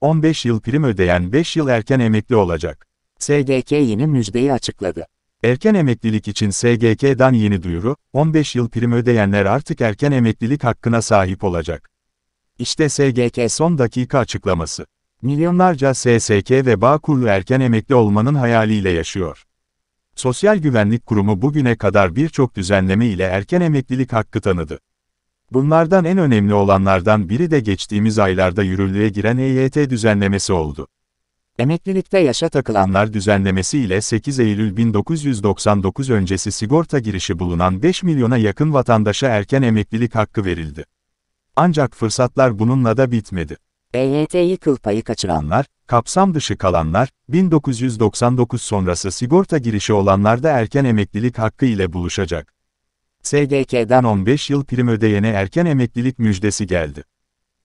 15 yıl prim ödeyen 5 yıl erken emekli olacak. SGK yeni müjdeyi açıkladı. Erken emeklilik için SGK'dan yeni duyuru, 15 yıl prim ödeyenler artık erken emeklilik hakkına sahip olacak. İşte SGK son dakika açıklaması. Milyonlarca SSK ve Bağkurlu erken emekli olmanın hayaliyle yaşıyor. Sosyal Güvenlik Kurumu bugüne kadar birçok düzenleme ile erken emeklilik hakkı tanıdı. Bunlardan en önemli olanlardan biri de geçtiğimiz aylarda yürürlüğe giren EYT düzenlemesi oldu. Emeklilikte yaşa takılanlar düzenlemesi ile 8 Eylül 1999 öncesi sigorta girişi bulunan 5 milyona yakın vatandaşa erken emeklilik hakkı verildi. Ancak fırsatlar bununla da bitmedi. EYT'yi kıl payı kaçıranlar, kapsam dışı kalanlar, 1999 sonrası sigorta girişi olanlar da erken emeklilik hakkı ile buluşacak. SGK'den 15 yıl prim ödeyene erken emeklilik müjdesi geldi.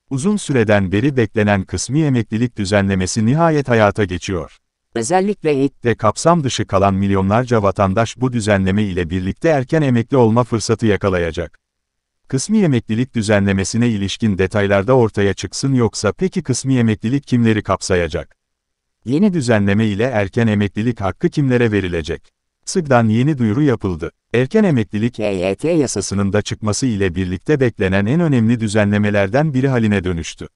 Uzun süreden beri beklenen kısmi emeklilik düzenlemesi nihayet hayata geçiyor. Özellikle de kapsam dışı kalan milyonlarca vatandaş bu düzenleme ile birlikte erken emekli olma fırsatı yakalayacak. Kısmi emeklilik düzenlemesine ilişkin detaylarda ortaya çıksın yoksa peki kısmi emeklilik kimleri kapsayacak? Yeni düzenleme ile erken emeklilik hakkı kimlere verilecek? Sıkdan yeni duyuru yapıldı. Erken emeklilik EYT yasasının da çıkması ile birlikte beklenen en önemli düzenlemelerden biri haline dönüştü.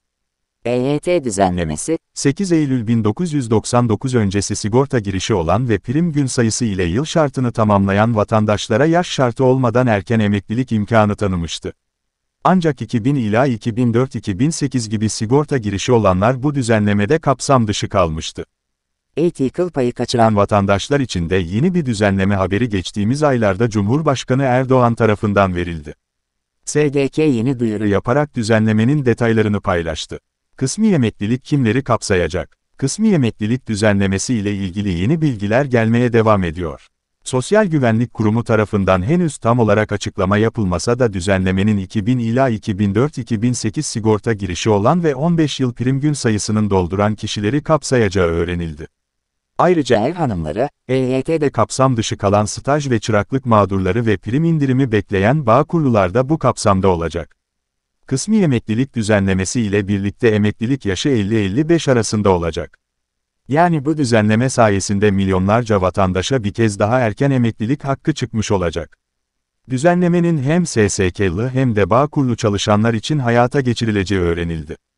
EYT düzenlemesi, 8 Eylül 1999 öncesi sigorta girişi olan ve prim gün sayısı ile yıl şartını tamamlayan vatandaşlara yaş şartı olmadan erken emeklilik imkanı tanımıştı. Ancak 2000 ila 2004-2008 gibi sigorta girişi olanlar bu düzenlemede kapsam dışı kalmıştı e-tickle payı kaçıran vatandaşlar için de yeni bir düzenleme haberi geçtiğimiz aylarda Cumhurbaşkanı Erdoğan tarafından verildi. SGK yeni duyuru yaparak düzenlemenin detaylarını paylaştı. Kısmi emeklilik kimleri kapsayacak? Kısmi emeklilik düzenlemesi ile ilgili yeni bilgiler gelmeye devam ediyor. Sosyal Güvenlik Kurumu tarafından henüz tam olarak açıklama yapılmasa da düzenlemenin 2000 ila 2004-2008 sigorta girişi olan ve 15 yıl prim gün sayısının dolduran kişileri kapsayacağı öğrenildi. Ayrıca ev hanımları, EYT'de kapsam dışı kalan staj ve çıraklık mağdurları ve prim indirimi bekleyen bağ kurlular da bu kapsamda olacak. Kısmi emeklilik düzenlemesi ile birlikte emeklilik yaşı 50-55 arasında olacak. Yani bu düzenleme sayesinde milyonlarca vatandaşa bir kez daha erken emeklilik hakkı çıkmış olacak. Düzenlemenin hem SSK'lı hem de bağ kurulu çalışanlar için hayata geçirileceği öğrenildi.